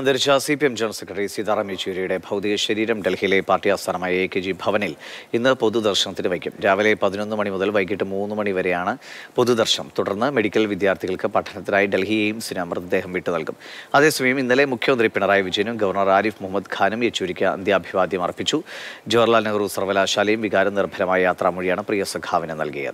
അന്തരിച്ച C P M general secretary Sitaram യെച്ചൂരിയുടെ ഭൗതിക ശരീരം ഡൽഹിയിലെ പാർട്ടി ആസ്ഥാനമായ എ കെ ജി ഭവനിൽ ഇന്ന് പൊതുദർശനത്തിന് വയ്ക്കും രാവിലെ പതിനൊന്ന് മണി മുതൽ വൈകിട്ട് മൂന്ന് മണി വരെയാണ് പൊതുദർശനം തുടർന്ന് മെഡിക്കൽ വിദ്യാർത്ഥികൾക്ക് പഠനത്തിനായി ഡൽഹി എയിംസിന് മൃതദേഹം വിട്ടു നൽകും അതേസമയം ഇന്നലെ മുഖ്യമന്ത്രി പിണറായി വിജയനും ഗവർണർ ആരിഫ് മുഹമ്മദ് ഖാനും യെച്ചൂരിക്ക് അന്ത്യാഭിവാദ്യം അർപ്പിച്ചു ജവഹർലാൽ നെഹ്റു സർവകലാശാലയും വികാരനിർഭരമായ നിർഭരമായ യാത്രാമൊഴിയാണ് പ്രിയ സഖാവിന് നൽകിയത്